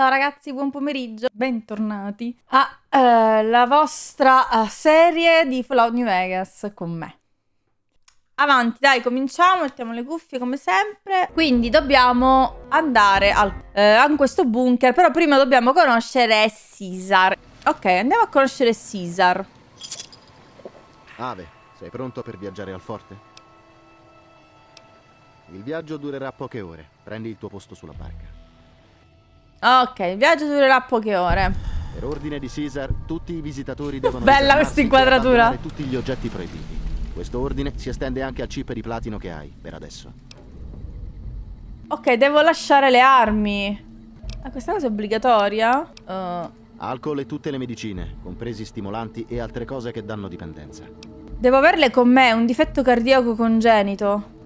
Ciao ragazzi, buon pomeriggio, bentornati alla eh, uh, vostra uh, serie di Fallout New Vegas con me. Avanti, dai, cominciamo, mettiamo le cuffie come sempre. Quindi dobbiamo andare al, uh, eh, a questo bunker, però prima dobbiamo conoscere Caesar. Ok, andiamo a conoscere Caesar. Ave, sei pronto per viaggiare al forte? Il viaggio durerà poche ore, prendi il tuo posto sulla barca. Ok, il viaggio durerà poche ore. Per ordine di Caesar, tutti i visitatori devono Bella questa inquadratura. tutti gli oggetti proibiti. Questo ordine si estende anche al chip di platino che hai, per adesso. Ok, devo lasciare le armi. Ah, questa cosa è obbligatoria? Uh. Alcol e tutte le medicine, compresi stimolanti e altre cose che danno dipendenza. Devo averle con me, un difetto cardiaco congenito.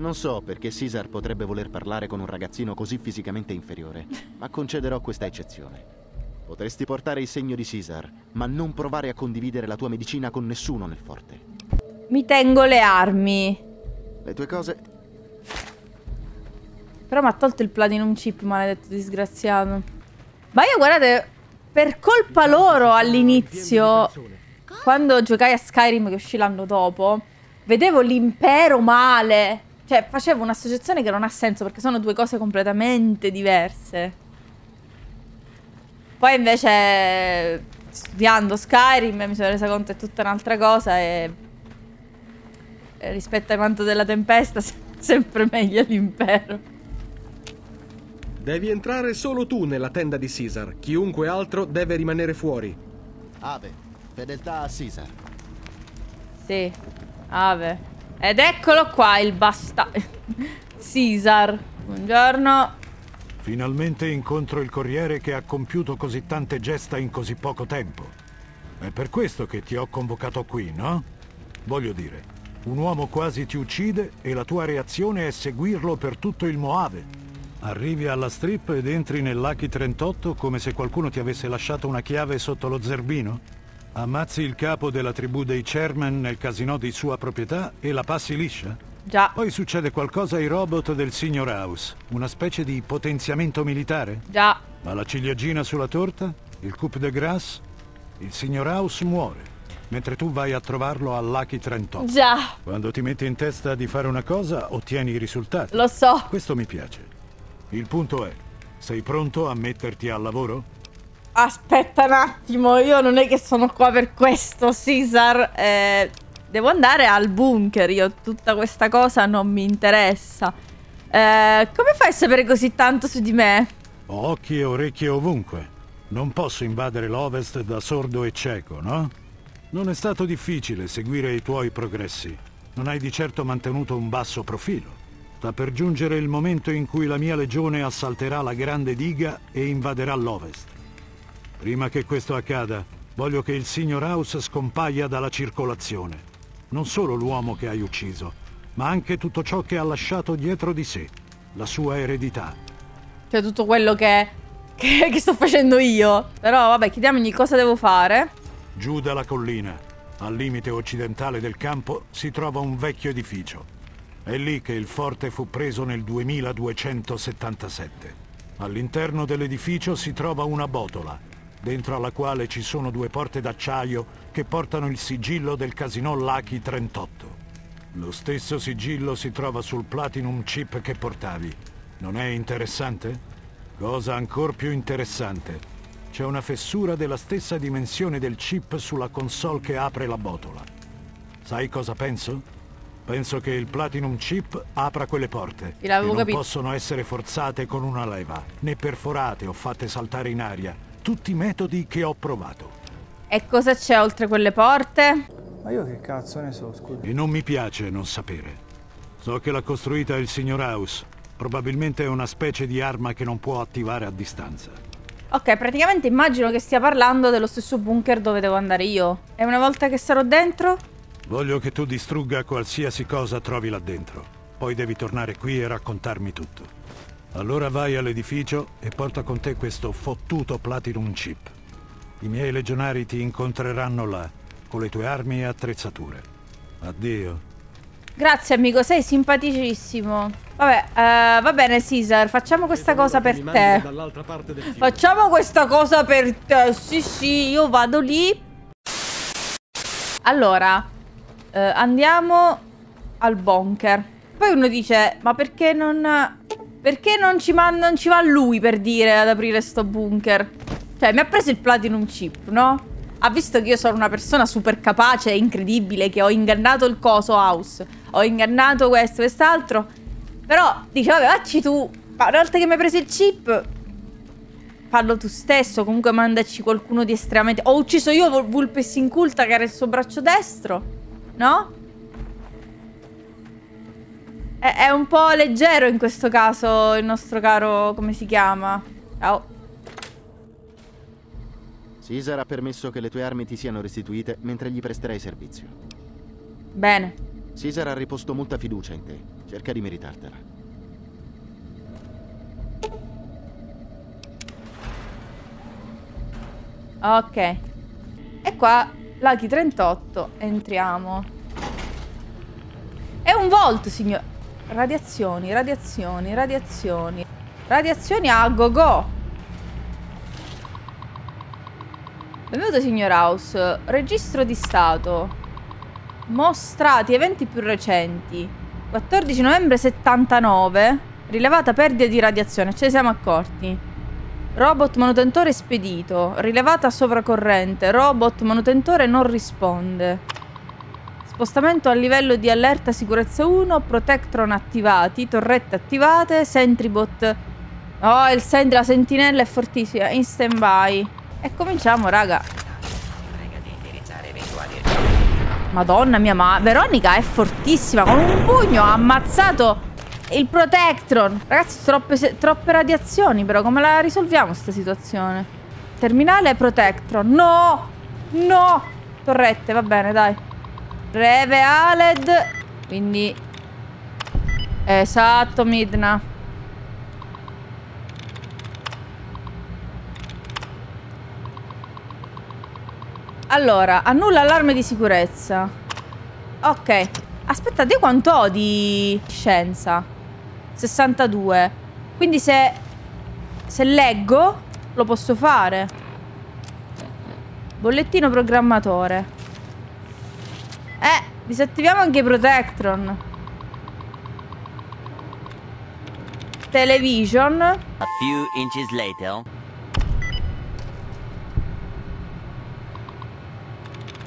Non so perché Caesar potrebbe voler parlare con un ragazzino così fisicamente inferiore, ma concederò questa eccezione. Potresti portare il segno di Caesar, ma non provare a condividere la tua medicina con nessuno nel forte. Mi tengo le armi. Le tue cose... Però mi ha tolto il platinum chip, maledetto disgraziato. Ma io guardate, per colpa loro all'inizio, quando giocai a Skyrim che uscì l'anno dopo, vedevo l'impero male cioè, facevo un'associazione che non ha senso perché sono due cose completamente diverse. Poi invece, studiando Skyrim, mi sono resa conto che è tutta un'altra cosa e... e rispetto ai manto della tempesta, se sempre meglio l'impero. Devi entrare solo tu nella tenda di Caesar. Chiunque altro deve rimanere fuori. Ave, fedeltà a Caesar. Sì, Ave. Ed eccolo qua il basta... Caesar. Buongiorno. Finalmente incontro il corriere che ha compiuto così tante gesta in così poco tempo. È per questo che ti ho convocato qui, no? Voglio dire, un uomo quasi ti uccide e la tua reazione è seguirlo per tutto il Moave. Arrivi alla strip ed entri nell'Aki 38 come se qualcuno ti avesse lasciato una chiave sotto lo zerbino? Ammazzi il capo della tribù dei Chairman nel casino di sua proprietà e la passi liscia? Già. Poi succede qualcosa ai robot del signor House, una specie di potenziamento militare? Già. Ma la ciliegina sulla torta? Il coup de grasse? Il signor House muore, mentre tu vai a trovarlo all'Aki 38. Già. Quando ti metti in testa di fare una cosa, ottieni i risultati. Lo so. Questo mi piace. Il punto è, sei pronto a metterti al lavoro? Aspetta un attimo, io non è che sono qua per questo, Cesar. Eh, devo andare al bunker, io tutta questa cosa non mi interessa. Eh, come fai a sapere così tanto su di me? Ho occhi e orecchie ovunque. Non posso invadere l'Ovest da sordo e cieco, no? Non è stato difficile seguire i tuoi progressi. Non hai di certo mantenuto un basso profilo. Sta per giungere il momento in cui la mia legione assalterà la grande diga e invaderà l'Ovest. Prima che questo accada, voglio che il signor House scompaia dalla circolazione. Non solo l'uomo che hai ucciso, ma anche tutto ciò che ha lasciato dietro di sé, la sua eredità. Cioè tutto quello che, che, che sto facendo io. Però vabbè, chiediamogli cosa devo fare. Giù dalla collina, al limite occidentale del campo, si trova un vecchio edificio. È lì che il forte fu preso nel 2277. All'interno dell'edificio si trova una botola dentro alla quale ci sono due porte d'acciaio che portano il sigillo del Casino Lucky 38. Lo stesso sigillo si trova sul Platinum Chip che portavi. Non è interessante? Cosa ancora più interessante, c'è una fessura della stessa dimensione del chip sulla console che apre la botola. Sai cosa penso? Penso che il Platinum Chip apra quelle porte. Che non capito. possono essere forzate con una leva, né perforate o fatte saltare in aria, tutti i metodi che ho provato. E cosa c'è oltre quelle porte? Ma io che cazzo ne so, scusa. E non mi piace non sapere. So che l'ha costruita il signor House. Probabilmente è una specie di arma che non può attivare a distanza. Ok, praticamente immagino che stia parlando dello stesso bunker dove devo andare io. E una volta che sarò dentro? Voglio che tu distrugga qualsiasi cosa trovi là dentro. Poi devi tornare qui e raccontarmi tutto. Allora vai all'edificio e porta con te questo fottuto Platinum Chip. I miei legionari ti incontreranno là, con le tue armi e attrezzature. Addio. Grazie amico, sei simpaticissimo. Vabbè, uh, va bene Caesar, facciamo questa cosa per te. Facciamo questa cosa per te. Sì, sì, io vado lì. Allora, uh, andiamo al bunker. Poi uno dice, ma perché non perché non ci, non ci, va lui per dire ad aprire sto bunker? Cioè, mi ha preso il platinum chip, no? Ha visto che io sono una persona super capace e incredibile, che ho ingannato il coso house, ho ingannato questo, e quest'altro. Però dice, vabbè, facci tu. Ma una volta che mi hai preso il chip, fallo tu stesso. Comunque mandaci qualcuno di estremamente... Ho ucciso io Vulpes inculta che era il suo braccio destro, no? no? È, è, un po' leggero in questo caso il nostro caro... come si chiama? Ciao. Caesar ha permesso che le tue armi ti siano restituite mentre gli presterai servizio. Bene. Caesar ha riposto molta fiducia in te. Cerca di meritartela. Ok. E qua, laghi 38, entriamo. È un volto, signore. Radiazioni, radiazioni, radiazioni. Radiazioni a go go. Benvenuto signor House. Registro di stato. Mostrati eventi più recenti. 14 novembre 79. Rilevata perdita di radiazione. Ce ne siamo accorti. Robot manutentore spedito. Rilevata sovracorrente. Robot manutentore non risponde. Spostamento a livello di allerta sicurezza 1, Protectron attivati, torrette attivate, Sentrybot. Oh, il sentry, la sentinella è fortissima, in stand by. E cominciamo, raga. Madonna mia, ma Veronica è fortissima, con un pugno ha ammazzato il Protectron. Ragazzi, troppe, troppe radiazioni però, come la risolviamo questa situazione? Terminale Protectron, no! No! Torrette, va bene, dai. Breve Aled. Quindi... Esatto, Midna. Allora, annulla allarme di sicurezza. Ok. Aspettate, quanto ho di scienza? 62. Quindi se... Se leggo, lo posso fare. Bollettino programmatore. Eh, disattiviamo anche i Protectron. Television. A few inches later.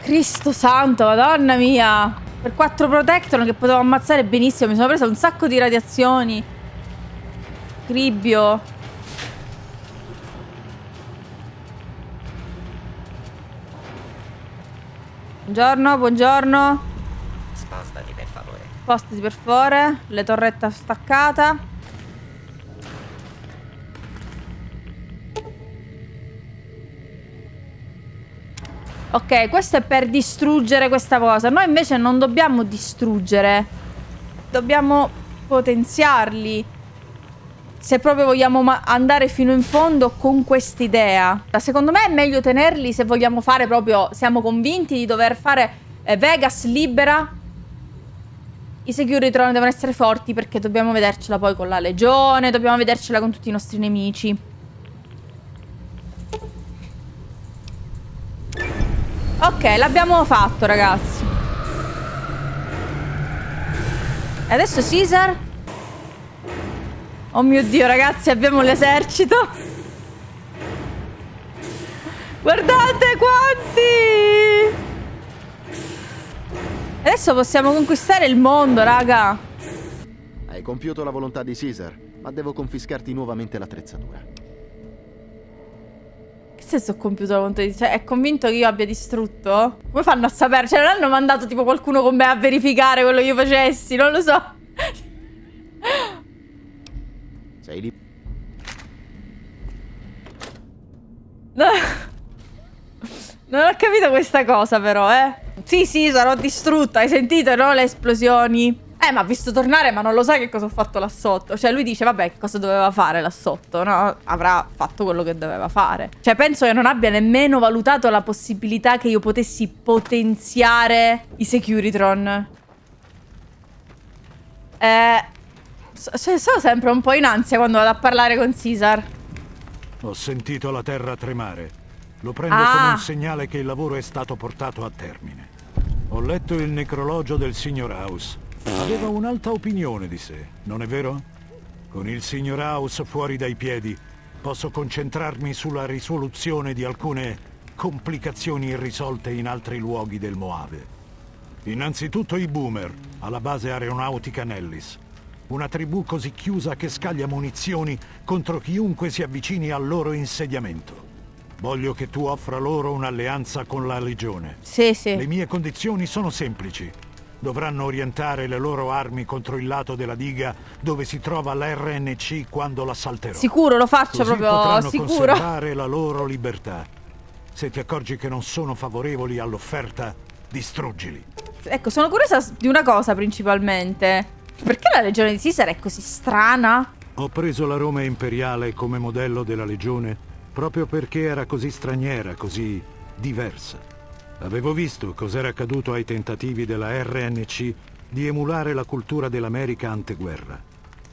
Cristo santo, madonna mia. Per 4 Protectron che potevo ammazzare benissimo. Mi sono presa un sacco di radiazioni. Cribbio. Buongiorno, buongiorno. Spostati per favore. Spostati per favore. Le torretta staccata. Ok, questo è per distruggere questa cosa. Noi invece non dobbiamo distruggere. Dobbiamo potenziarli se proprio vogliamo andare fino in fondo con quest'idea. Secondo me è meglio tenerli se vogliamo fare proprio, siamo convinti di dover fare eh, Vegas libera. I security Securitroni devono essere forti perché dobbiamo vedercela poi con la Legione, dobbiamo vedercela con tutti i nostri nemici. Ok, l'abbiamo fatto ragazzi. E adesso Caesar Oh mio Dio, ragazzi, abbiamo l'esercito. Guardate quanti! Adesso possiamo conquistare il mondo, raga. Hai compiuto la volontà di Caesar, ma devo confiscarti nuovamente l'attrezzatura. Che senso ho compiuto la volontà di Caesar? Cioè, è convinto che io abbia distrutto? Come fanno a sapere? Cioè, non hanno mandato tipo qualcuno con me a verificare quello che io facessi, non lo so. Sei lì. Non ho capito questa cosa però, eh. Sì, sì, sarò distrutta. Hai sentito, no? Le esplosioni. Eh, ma ha visto tornare, ma non lo sa che cosa ho fatto là sotto. Cioè, lui dice, vabbè, che cosa doveva fare là sotto, no? Avrà fatto quello che doveva fare. Cioè, penso che non abbia nemmeno valutato la possibilità che io potessi potenziare i Securitron. Eh... Cioè, sono sempre un po' in ansia quando vado a parlare con Cesar. Ho sentito la terra tremare. Lo prendo ah. come un segnale che il lavoro è stato portato a termine. Ho letto il necrologio del signor House. Aveva un'alta opinione di sé, non è vero? Con il signor House fuori dai piedi, posso concentrarmi sulla risoluzione di alcune complicazioni irrisolte in altri luoghi del Moave. Innanzitutto i boomer, alla base aeronautica Nellis una tribù così chiusa che scaglia munizioni contro chiunque si avvicini al loro insediamento. Voglio che tu offra loro un'alleanza con la Legione. Sì, sì. Le mie condizioni sono semplici. Dovranno orientare le loro armi contro il lato della diga dove si trova l'RNC quando l'assalterò. Sicuro, lo faccio Così proprio potranno sicuro. conservare la loro libertà. Se ti accorgi che non sono favorevoli all'offerta, distruggili. Ecco, sono curiosa di una cosa principalmente. Perché la legione di Caesar è così strana? Ho preso la Roma imperiale come modello della legione proprio perché era così straniera, così diversa. Avevo visto cos'era accaduto ai tentativi della RNC di emulare la cultura dell'America anteguerra.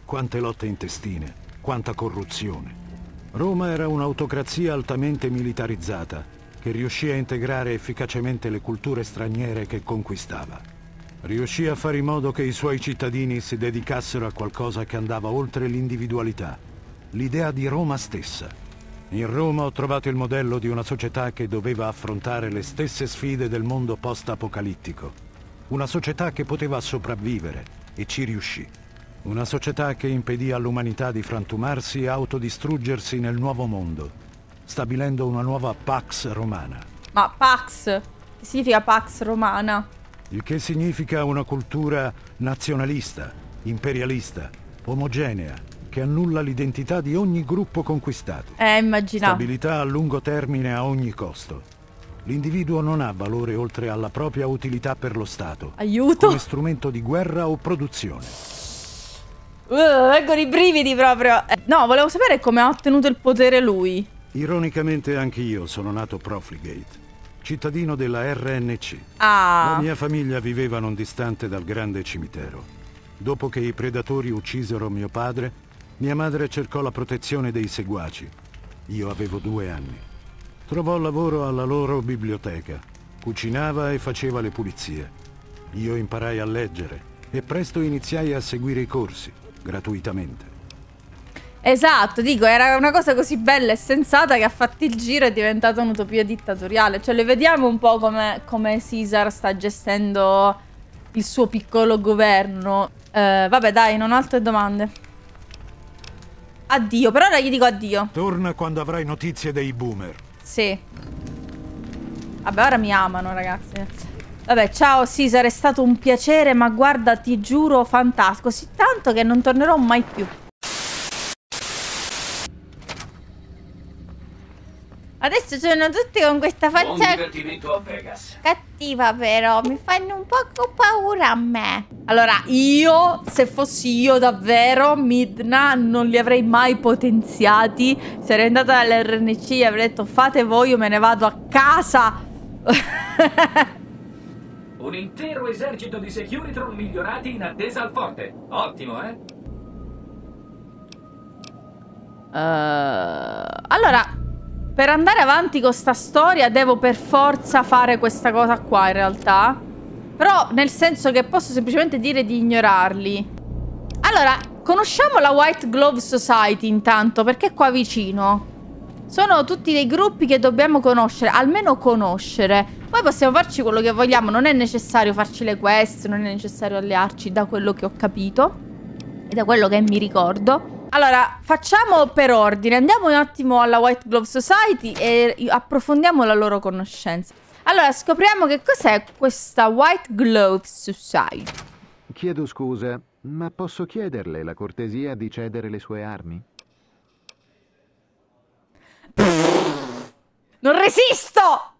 Quante lotte intestine, quanta corruzione. Roma era un'autocrazia altamente militarizzata che riuscì a integrare efficacemente le culture straniere che conquistava. Riuscì a fare in modo che i suoi cittadini si dedicassero a qualcosa che andava oltre l'individualità, l'idea di Roma stessa. In Roma ho trovato il modello di una società che doveva affrontare le stesse sfide del mondo post-apocalittico. Una società che poteva sopravvivere e ci riuscì. Una società che impedì all'umanità di frantumarsi e autodistruggersi nel nuovo mondo, stabilendo una nuova Pax Romana. Ma Pax? Che significa Pax Romana? il che significa una cultura nazionalista, imperialista, omogenea, che annulla l'identità di ogni gruppo conquistato. Eh, immaginavo. Stabilità a lungo termine a ogni costo. L'individuo non ha valore oltre alla propria utilità per lo Stato. Aiuto! Come strumento di guerra o produzione. Uh, ecco i brividi proprio. Eh, no, volevo sapere come ha ottenuto il potere lui. Ironicamente anch'io sono nato profligate cittadino della RNC. Ah. La mia famiglia viveva non distante dal grande cimitero. Dopo che i predatori uccisero mio padre, mia madre cercò la protezione dei seguaci. Io avevo due anni. Trovò lavoro alla loro biblioteca. Cucinava e faceva le pulizie. Io imparai a leggere e presto iniziai a seguire i corsi, gratuitamente. Esatto, dico, era una cosa così bella e sensata che ha fatto il giro e è diventata un'utopia dittatoriale. Cioè, le vediamo un po' come, come Caesar sta gestendo il suo piccolo governo. Eh, vabbè, dai, non ho altre domande. Addio, per ora gli dico addio. Torna quando avrai notizie dei boomer. Sì. Vabbè, ora mi amano, ragazzi. Vabbè, ciao Caesar, è stato un piacere, ma guarda, ti giuro, fantastico. Così tanto che non tornerò mai più. Adesso sono tutti con questa faccia cattiva però, mi fanno un poco paura a me. Allora, io, se fossi io davvero, Midna, non li avrei mai potenziati. Sarei andata all'RNC e avrei detto fate voi, io me ne vado a casa. un intero esercito di Securitron migliorati in attesa al forte. Ottimo, eh? Uh, allora, per andare avanti con sta storia devo per forza fare questa cosa qua in realtà. Però nel senso che posso semplicemente dire di ignorarli. Allora, conosciamo la White Glove Society intanto, perché è qua vicino. Sono tutti dei gruppi che dobbiamo conoscere, almeno conoscere. Poi possiamo farci quello che vogliamo, non è necessario farci le quest, non è necessario allearci da quello che ho capito e da quello che mi ricordo. Allora, facciamo per ordine. Andiamo un attimo alla White Glove Society e approfondiamo la loro conoscenza. Allora, scopriamo che cos'è questa White Glove Society. Chiedo scusa, ma posso chiederle la cortesia di cedere le sue armi? Pff, non resisto!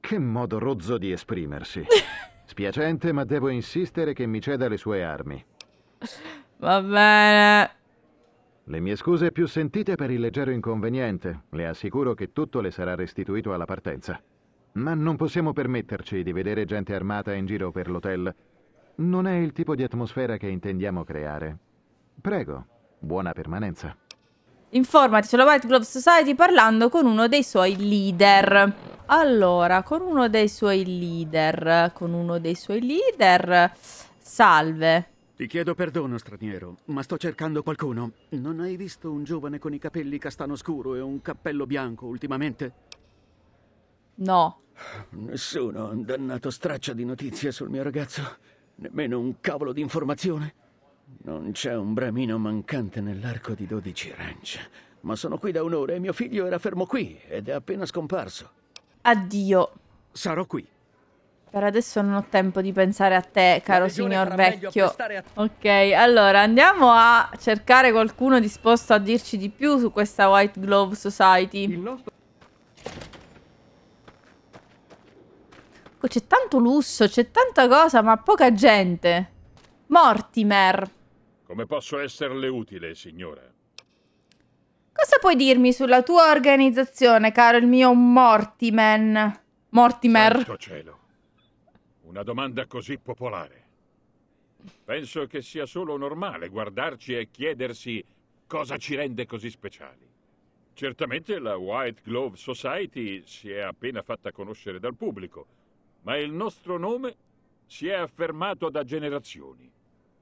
Che modo rozzo di esprimersi. Spiacente, ma devo insistere che mi ceda le sue armi. Va bene. Le mie scuse più sentite per il leggero inconveniente. Le assicuro che tutto le sarà restituito alla partenza. Ma non possiamo permetterci di vedere gente armata in giro per l'hotel. Non è il tipo di atmosfera che intendiamo creare. Prego, buona permanenza. Informati sulla White Glove Society parlando con uno dei suoi leader. Allora, con uno dei suoi leader, con uno dei suoi leader, salve. Ti chiedo perdono, straniero, ma sto cercando qualcuno. Non hai visto un giovane con i capelli castano scuro e un cappello bianco ultimamente? No. Nessuno ha dannato straccia di notizie sul mio ragazzo. Nemmeno un cavolo di informazione. Non c'è un bramino mancante nell'arco di 12 ranch. Ma sono qui da un'ora e mio figlio era fermo qui ed è appena scomparso. Addio. Sarò qui. Per adesso non ho tempo di pensare a te, caro signor vecchio. Ok, allora andiamo a cercare qualcuno disposto a dirci di più su questa White Glove Society. Nostro... Ecco, c'è tanto lusso, c'è tanta cosa, ma poca gente. Mortimer. Come posso esserle utile, signora? Cosa puoi dirmi sulla tua organizzazione, caro il mio Mortimer? Mortimer. Santo cielo. Una domanda così popolare. Penso che sia solo normale guardarci e chiedersi cosa ci rende così speciali. Certamente la White Glove Society si è appena fatta conoscere dal pubblico, ma il nostro nome si è affermato da generazioni.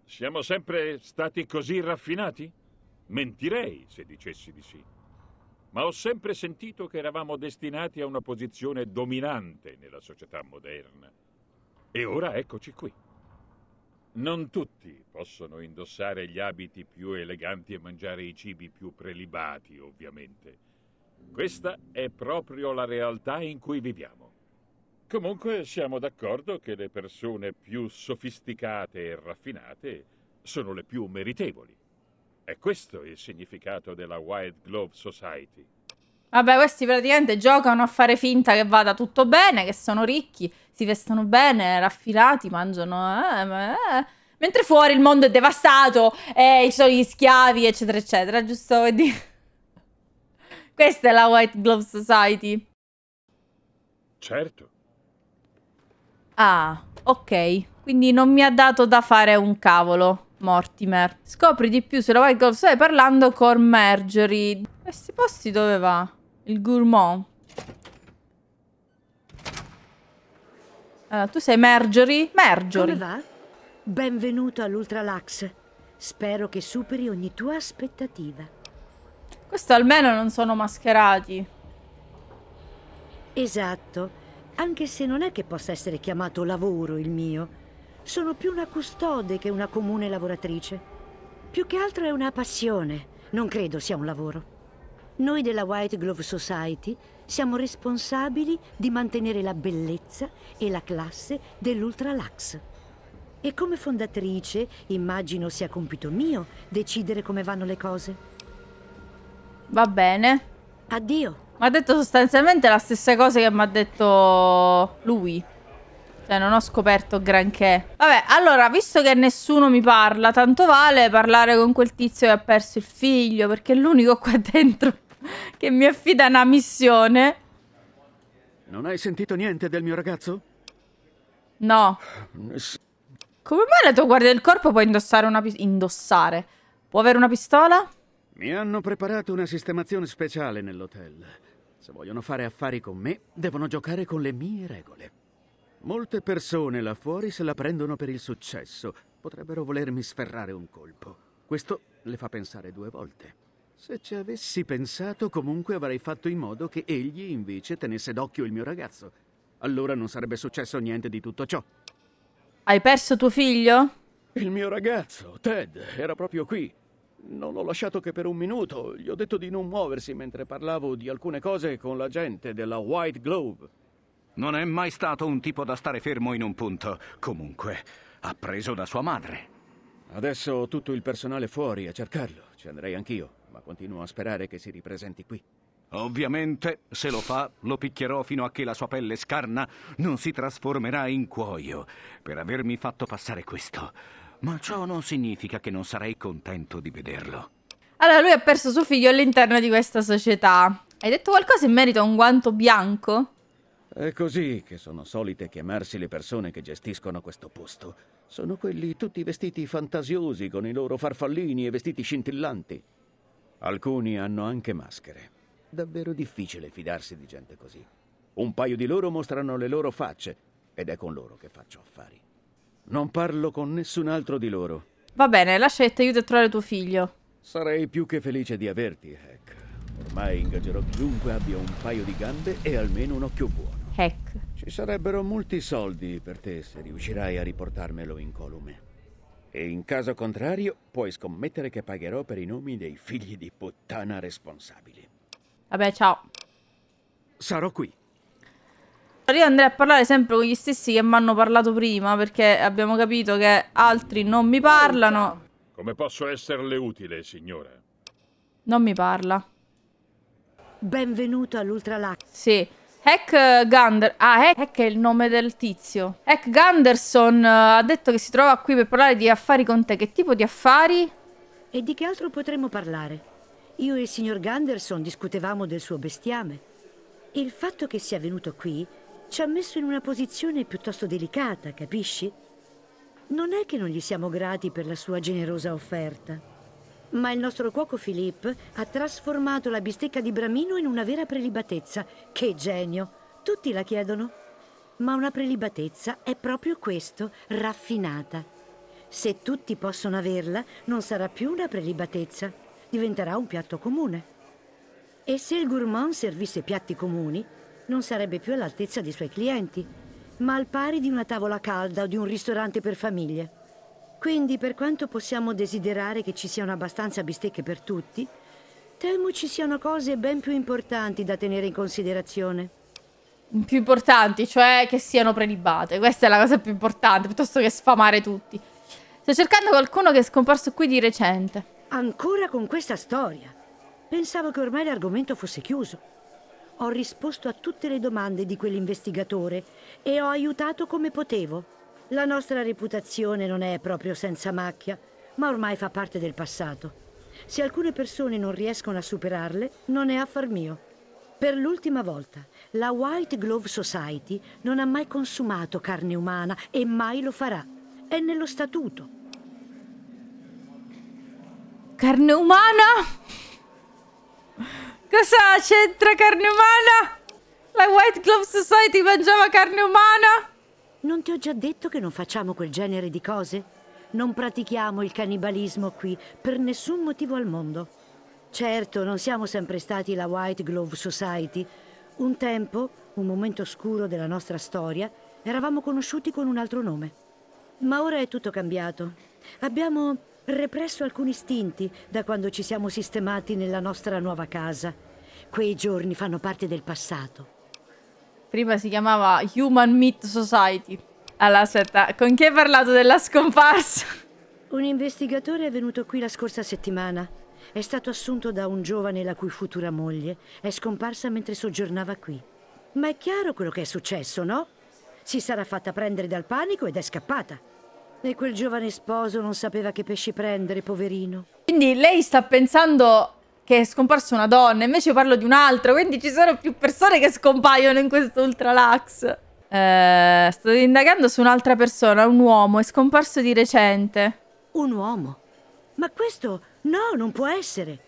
Siamo sempre stati così raffinati? Mentirei se dicessi di sì. Ma ho sempre sentito che eravamo destinati a una posizione dominante nella società moderna. E ora eccoci qui. Non tutti possono indossare gli abiti più eleganti e mangiare i cibi più prelibati, ovviamente. Questa è proprio la realtà in cui viviamo. Comunque siamo d'accordo che le persone più sofisticate e raffinate sono le più meritevoli. È questo il significato della Wild Glove Society. Vabbè, questi praticamente giocano a fare finta che vada tutto bene, che sono ricchi, si vestono bene, raffinati, mangiano... Eh, eh. Mentre fuori il mondo è devastato, eh, ci sono gli schiavi, eccetera, eccetera, giusto? Questa è la White Glove Society. Certo. Ah, ok. Quindi non mi ha dato da fare un cavolo, Mortimer. Scopri di più sulla White Glove Society parlando con Marjorie. Questi posti dove va? Il gourmand. Allora, tu sei Mergery? Mergery. Come va? Benvenuto all'Ultralax. Spero che superi ogni tua aspettativa. Questo almeno non sono mascherati. Esatto, anche se non è che possa essere chiamato lavoro il mio. Sono più una custode che una comune lavoratrice. Più che altro è una passione, non credo sia un lavoro. Noi della White Glove Society siamo responsabili di mantenere la bellezza e la classe dell'Ultralax. E come fondatrice, immagino sia compito mio decidere come vanno le cose. Va bene. Addio. Mi ha detto sostanzialmente la stessa cosa che mi ha detto lui. Cioè, non ho scoperto granché. Vabbè, allora, visto che nessuno mi parla, tanto vale parlare con quel tizio che ha perso il figlio, perché è l'unico qua dentro che mi affida una missione. Non hai sentito niente del mio ragazzo? No. Come mai la tua guardia del corpo può indossare una pistola? Indossare? Può avere una pistola? Mi hanno preparato una sistemazione speciale nell'hotel. Se vogliono fare affari con me, devono giocare con le mie regole. Molte persone là fuori se la prendono per il successo. Potrebbero volermi sferrare un colpo. Questo le fa pensare due volte. Se ci avessi pensato, comunque avrei fatto in modo che egli invece tenesse d'occhio il mio ragazzo. Allora non sarebbe successo niente di tutto ciò. Hai perso tuo figlio? Il mio ragazzo, Ted, era proprio qui. Non l'ho lasciato che per un minuto. Gli ho detto di non muoversi mentre parlavo di alcune cose con la gente della White Globe. Non è mai stato un tipo da stare fermo in un punto. Comunque, ha preso da sua madre. Adesso ho tutto il personale fuori a cercarlo. Ci andrei anch'io ma continuo a sperare che si ripresenti qui. Ovviamente, se lo fa, lo picchierò fino a che la sua pelle scarna non si trasformerà in cuoio per avermi fatto passare questo. Ma ciò non significa che non sarei contento di vederlo. Allora, lui ha perso suo figlio all'interno di questa società. Hai detto qualcosa in merito a un guanto bianco? È così che sono solite chiamarsi le persone che gestiscono questo posto. Sono quelli tutti vestiti fantasiosi con i loro farfallini e vestiti scintillanti. Alcuni hanno anche maschere. Davvero difficile fidarsi di gente così. Un paio di loro mostrano le loro facce ed è con loro che faccio affari. Non parlo con nessun altro di loro. Va bene, lascia che ti aiuti a trovare tuo figlio. Sarei più che felice di averti, Heck. Ormai ingaggerò chiunque abbia un paio di gambe e almeno un occhio buono. Heck. Ci sarebbero molti soldi per te se riuscirai a riportarmelo incolume. E in caso contrario, puoi scommettere che pagherò per i nomi dei figli di puttana responsabili. Vabbè, ciao. Sarò qui. Io andrei a parlare sempre con gli stessi che mi hanno parlato prima, perché abbiamo capito che altri non mi parlano. Come posso esserle utile, signora? Non mi parla. Benvenuto all'Ultralac. Sì. Hack eh, Gunder... Ah, Hack è il nome del tizio. Hack Gunderson eh, ha detto che si trova qui per parlare di affari con te. Che tipo di affari? E di che altro potremmo parlare? Io e il signor Gunderson discutevamo del suo bestiame. Il fatto che sia venuto qui ci ha messo in una posizione piuttosto delicata, capisci? Non è che non gli siamo grati per la sua generosa offerta. Ma il nostro cuoco Philippe ha trasformato la bistecca di Bramino in una vera prelibatezza. Che genio! Tutti la chiedono. Ma una prelibatezza è proprio questo, raffinata. Se tutti possono averla, non sarà più una prelibatezza, diventerà un piatto comune. E se il gourmand servisse piatti comuni, non sarebbe più all'altezza dei suoi clienti, ma al pari di una tavola calda o di un ristorante per famiglie. Quindi, per quanto possiamo desiderare che ci siano abbastanza bistecche per tutti, temo ci siano cose ben più importanti da tenere in considerazione. Più importanti, cioè che siano prelibate. Questa è la cosa più importante, piuttosto che sfamare tutti. Sto cercando qualcuno che è scomparso qui di recente. Ancora con questa storia? Pensavo che ormai l'argomento fosse chiuso. Ho risposto a tutte le domande di quell'investigatore e ho aiutato come potevo. La nostra reputazione non è proprio senza macchia, ma ormai fa parte del passato. Se alcune persone non riescono a superarle, non è affar mio. Per l'ultima volta, la White Glove Society non ha mai consumato carne umana e mai lo farà. È nello statuto. Carne umana? Cosa c'entra carne umana? La White Glove Society mangiava carne umana? Non ti ho già detto che non facciamo quel genere di cose? Non pratichiamo il cannibalismo qui, per nessun motivo al mondo. Certo, non siamo sempre stati la White Glove Society. Un tempo, un momento oscuro della nostra storia, eravamo conosciuti con un altro nome. Ma ora è tutto cambiato. Abbiamo represso alcuni istinti da quando ci siamo sistemati nella nostra nuova casa. Quei giorni fanno parte del passato. Prima si chiamava Human Meat Society. Alla aspetta, con chi hai parlato della scomparsa? Un investigatore è venuto qui la scorsa settimana. È stato assunto da un giovane la cui futura moglie è scomparsa mentre soggiornava qui. Ma è chiaro quello che è successo, no? Si sarà fatta prendere dal panico ed è scappata. E quel giovane sposo non sapeva che pesci prendere, poverino. Quindi lei sta pensando che è scomparsa una donna, invece parlo di un'altra, quindi ci sono più persone che scompaiono in questo Ultralax. Eh, sto indagando su un'altra persona, un uomo, è scomparso di recente. Un uomo? Ma questo no, non può essere.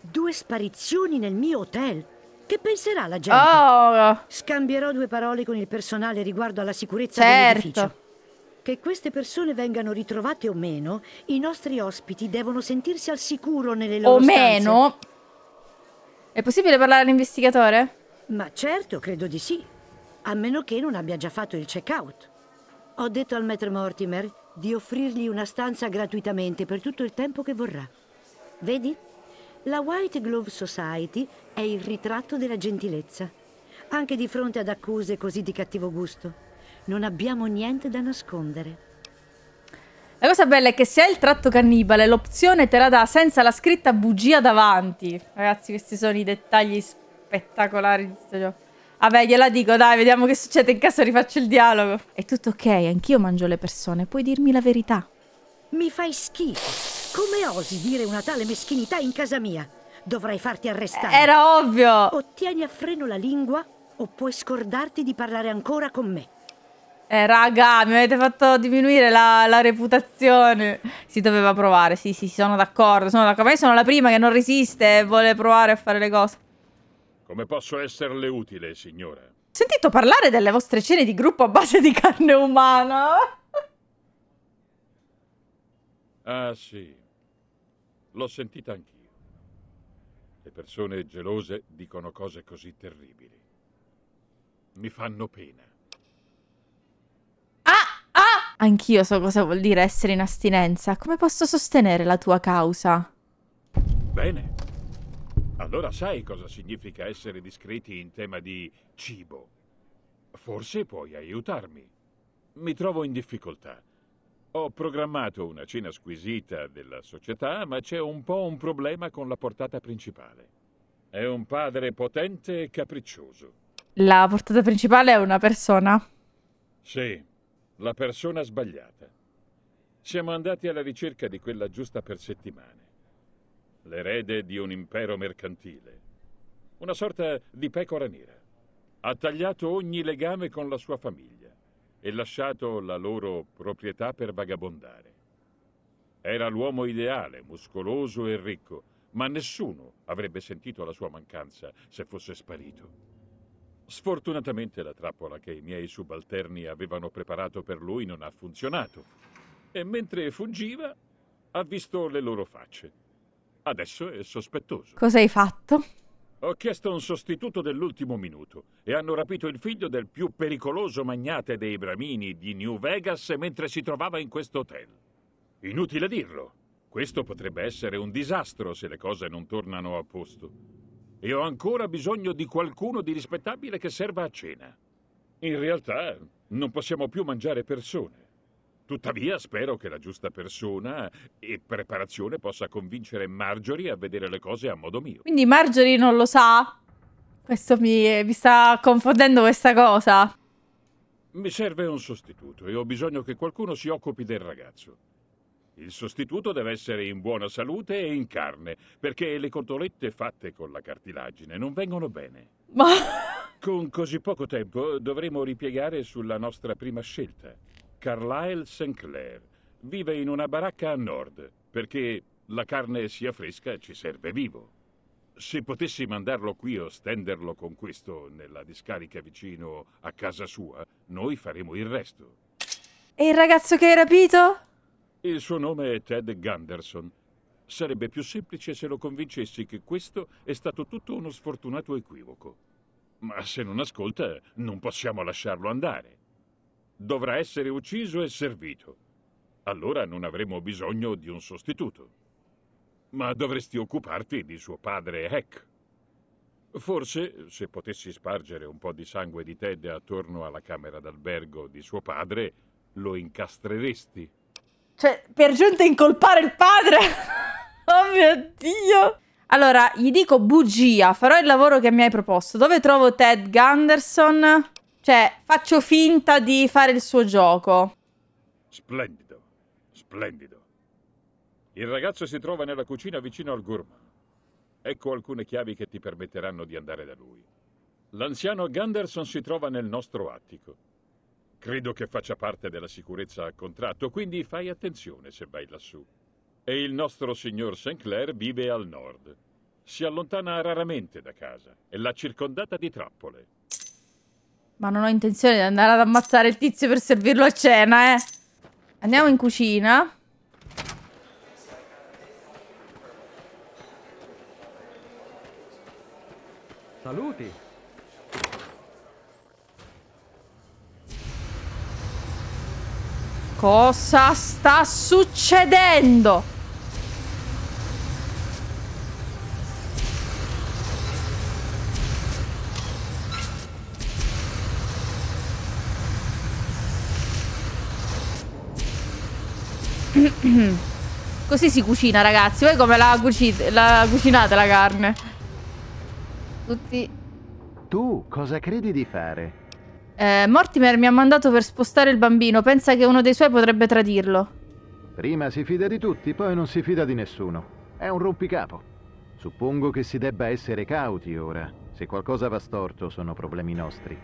Due sparizioni nel mio hotel. Che penserà la gente? Oh. Scambierò due parole con il personale riguardo alla sicurezza certo. dell'edificio. Che queste persone vengano ritrovate o meno, i nostri ospiti devono sentirsi al sicuro nelle loro o stanze. O meno? È possibile parlare all'investigatore? Ma certo, credo di sì. A meno che non abbia già fatto il check-out. Ho detto al maître Mortimer di offrirgli una stanza gratuitamente per tutto il tempo che vorrà. Vedi? La White Glove Society è il ritratto della gentilezza, anche di fronte ad accuse così di cattivo gusto. Non abbiamo niente da nascondere. La cosa bella è che se hai il tratto cannibale, l'opzione te la dà senza la scritta bugia davanti. Ragazzi, questi sono i dettagli spettacolari di questo gioco. Vabbè, gliela dico, dai, vediamo che succede in caso rifaccio il dialogo. È tutto ok, anch'io mangio le persone, puoi dirmi la verità. Mi fai schifo. Come osi dire una tale meschinità in casa mia? Dovrai farti arrestare. Era ovvio. O tieni a freno la lingua o puoi scordarti di parlare ancora con me. Eh, raga, mi avete fatto diminuire la, la, reputazione. Si doveva provare, sì, sì, sono d'accordo. Sono d'accordo. Ma sono la prima che non resiste e vuole provare a fare le cose. Come posso esserle utile, signora? Sentito parlare delle vostre cene di gruppo a base di carne umana? ah, sì. L'ho sentita anch'io. Le persone gelose dicono cose così terribili. Mi fanno pena. Anch'io so cosa vuol dire essere in astinenza. Come posso sostenere la tua causa? Bene. Allora sai cosa significa essere discreti in tema di cibo. Forse puoi aiutarmi. Mi trovo in difficoltà. Ho programmato una cena squisita della società, ma c'è un po' un problema con la portata principale. È un padre potente e capriccioso. La portata principale è una persona? Sì, la persona sbagliata. Siamo andati alla ricerca di quella giusta per settimane. L'erede di un impero mercantile. Una sorta di pecora nera. Ha tagliato ogni legame con la sua famiglia e lasciato la loro proprietà per vagabondare. Era l'uomo ideale, muscoloso e ricco, ma nessuno avrebbe sentito la sua mancanza se fosse sparito. Sfortunatamente la trappola che i miei subalterni avevano preparato per lui non ha funzionato e mentre fuggiva ha visto le loro facce. Adesso è sospettoso. Cosa hai fatto? Ho chiesto un sostituto dell'ultimo minuto e hanno rapito il figlio del più pericoloso magnate dei bramini di New Vegas mentre si trovava in questo hotel. Inutile dirlo, questo potrebbe essere un disastro se le cose non tornano a posto e ho ancora bisogno di qualcuno di rispettabile che serva a cena. In realtà non possiamo più mangiare persone. Tuttavia spero che la giusta persona e preparazione possa convincere Marjorie a vedere le cose a modo mio. Quindi Marjorie non lo sa? Questo mi, mi sta confondendo questa cosa. Mi serve un sostituto e ho bisogno che qualcuno si occupi del ragazzo. Il sostituto deve essere in buona salute e in carne, perché le cotolette fatte con la cartilagine non vengono bene. Ma... Con così poco tempo dovremo ripiegare sulla nostra prima scelta. Carlyle St. Clair vive in una baracca a nord, perché la carne sia fresca ci serve vivo. Se potessi mandarlo qui o stenderlo con questo nella discarica vicino a casa sua, noi faremo il resto. E il ragazzo che hai rapito? Il suo nome è Ted Gunderson. Sarebbe più semplice se lo convincessi che questo è stato tutto uno sfortunato equivoco. Ma se non ascolta, non possiamo lasciarlo andare. Dovrà essere ucciso e servito. Allora non avremo bisogno di un sostituto. Ma dovresti occuparti di suo padre Heck. Forse, se potessi spargere un po' di sangue di Ted attorno alla camera d'albergo di suo padre, lo incastreresti. Cioè, per giunta incolpare il padre. oh mio Dio. Allora, gli dico bugia, farò il lavoro che mi hai proposto. Dove trovo Ted Gunderson? Cioè, faccio finta di fare il suo gioco. Splendido, splendido. Il ragazzo si trova nella cucina vicino al gourmet. Ecco alcune chiavi che ti permetteranno di andare da lui. L'anziano Gunderson si trova nel nostro attico. Credo che faccia parte della sicurezza a contratto, quindi fai attenzione se vai lassù. E il nostro signor Sinclair vive al nord. Si allontana raramente da casa e l'ha circondata di trappole. Ma non ho intenzione di andare ad ammazzare il tizio per servirlo a cena, eh. Andiamo in cucina. Saluti. Cosa sta succedendo? Così si cucina, ragazzi. Voi come la, la cucinate la carne? Tutti. Tu cosa credi di fare? Eh, Mortimer mi ha mandato per spostare il bambino. Pensa che uno dei suoi potrebbe tradirlo. Prima si fida di tutti, poi non si fida di nessuno. È un rompicapo. Suppongo che si debba essere cauti ora. Se qualcosa va storto, sono problemi nostri.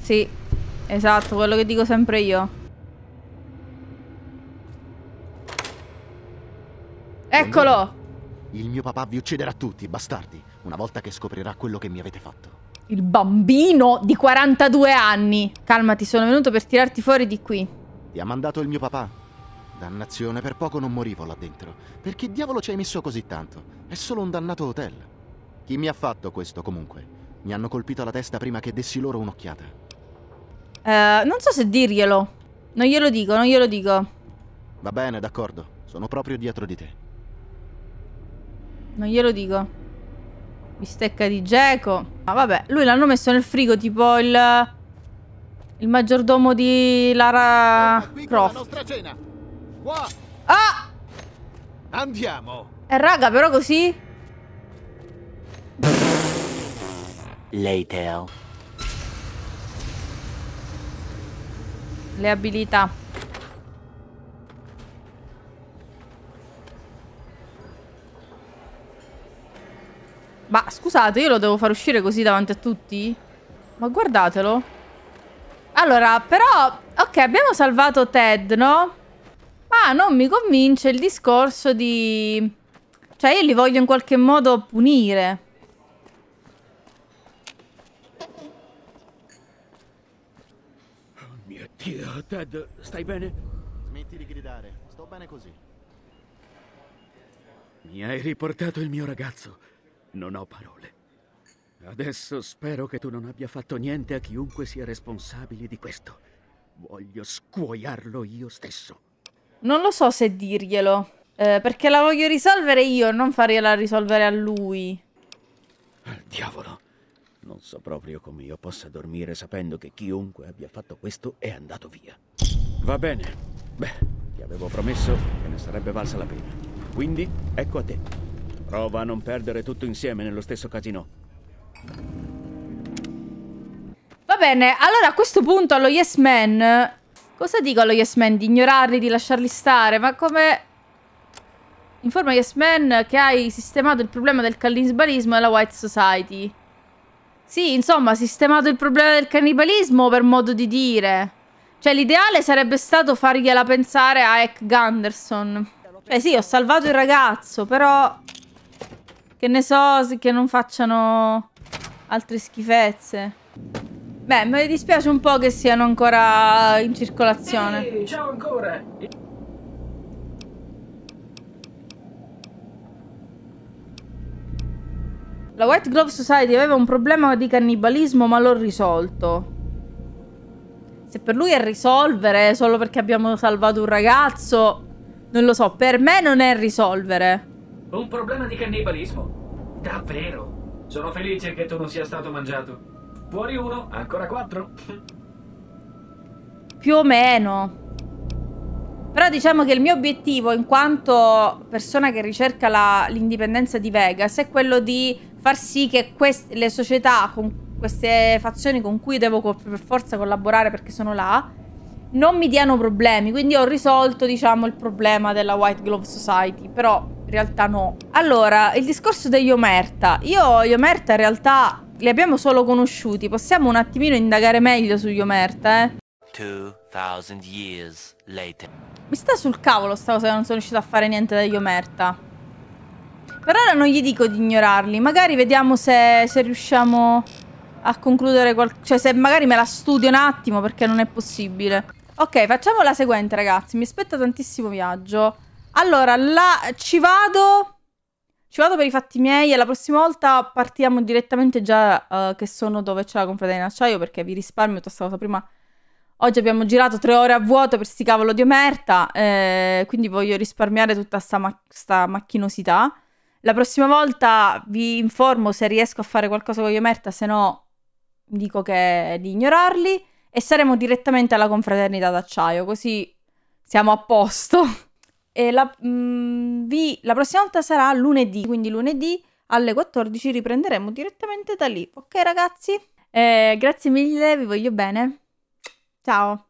Sì, esatto, quello che dico sempre io. Eccolo! Il mio papà vi ucciderà tutti, bastardi, una volta che scoprirà quello che mi avete fatto. Il bambino di 42 anni. Calmati, sono venuto per tirarti fuori di qui. Ti ha mandato il mio papà. Dannazione, per poco non morivo là dentro. Perché diavolo ci hai messo così tanto? È solo un dannato hotel. Chi mi ha fatto questo comunque? Mi hanno colpito la testa prima che dessi loro un'occhiata. Uh, non so se dirglielo. Non glielo dico, non glielo dico. Va bene, d'accordo. Sono proprio dietro di te. Non glielo dico. Bistecca di geco. Ma ah, vabbè, lui l'hanno messo nel frigo tipo il... Il maggiordomo di Lara Croft. Ah! Andiamo. E eh, raga, però così... Later. Le abilità. Ma scusate, io lo devo far uscire così davanti a tutti? Ma guardatelo. Allora, però... Ok, abbiamo salvato Ted, no? Ma non mi convince il discorso di... Cioè, io li voglio in qualche modo punire. Oh mio Dio, Ted, stai bene? Smetti di gridare, sto bene così. Mi hai riportato il mio ragazzo. Non ho parole. Adesso spero che tu non abbia fatto niente a chiunque sia responsabile di questo. Voglio scuoiarlo io stesso. Non lo so se dirglielo. Eh, perché la voglio risolvere io, non fargliela risolvere a lui. Al diavolo. Non so proprio come io possa dormire sapendo che chiunque abbia fatto questo è andato via. Va bene. Beh, ti avevo promesso che ne sarebbe valsa la pena. Quindi, ecco a te. Prova a non perdere tutto insieme nello stesso casino. Va bene, allora a questo punto allo Yes Man... Cosa dico allo Yes Man? Di ignorarli, di lasciarli stare? Ma come... Informa Yes Man che hai sistemato il problema del cannibalismo e la White Society. Sì, insomma, sistemato il problema del cannibalismo per modo di dire. Cioè, l'ideale sarebbe stato fargliela pensare a Eck Gunderson. Cioè, sì, ho salvato il ragazzo, però... Che ne so che non facciano altre schifezze. Beh, mi dispiace un po' che siano ancora in circolazione. Ehi, ciao ancora! La White Glove Society aveva un problema di cannibalismo, ma l'ho risolto. Se per lui è risolvere solo perché abbiamo salvato un ragazzo, non lo so, per me non è risolvere. Un problema di cannibalismo? Davvero? Sono felice che tu non sia stato mangiato. Fuori uno, ancora quattro. Più o meno. Però diciamo che il mio obiettivo, in quanto persona che ricerca l'indipendenza di Vegas, è quello di far sì che le società, con queste fazioni con cui devo per forza collaborare perché sono là, non mi diano problemi, quindi ho risolto, diciamo, il problema della White Glove Society, però in realtà no. Allora, il discorso degli Omerta. Io gli Omerta in realtà li abbiamo solo conosciuti, possiamo un attimino indagare meglio sugli Omerta, eh? years later. Mi sta sul cavolo sta cosa che non sono riuscito a fare niente dagli Omerta. Per ora non gli dico di ignorarli, magari vediamo se, se riusciamo a concludere qualcosa. Cioè se magari me la studio un attimo perché non è possibile. Ok, facciamo la seguente, ragazzi. Mi aspetta tantissimo viaggio. Allora, la... ci vado... Ci vado per i fatti miei e la prossima volta partiamo direttamente già uh, che sono dove c'è la confrata in acciaio perché vi risparmio tutta cosa prima. Oggi abbiamo girato tre ore a vuoto per sti cavolo di omerta, eh, quindi voglio risparmiare tutta sta, ma sta macchinosità. La prossima volta vi informo se riesco a fare qualcosa con gli omerta, se no dico che di ignorarli e saremo direttamente alla confraternita d'acciaio, così siamo a posto. E la, mh, mm, vi, la prossima volta sarà lunedì, quindi lunedì alle 14 riprenderemo direttamente da lì. Ok ragazzi? Eh, grazie mille, vi voglio bene. Ciao!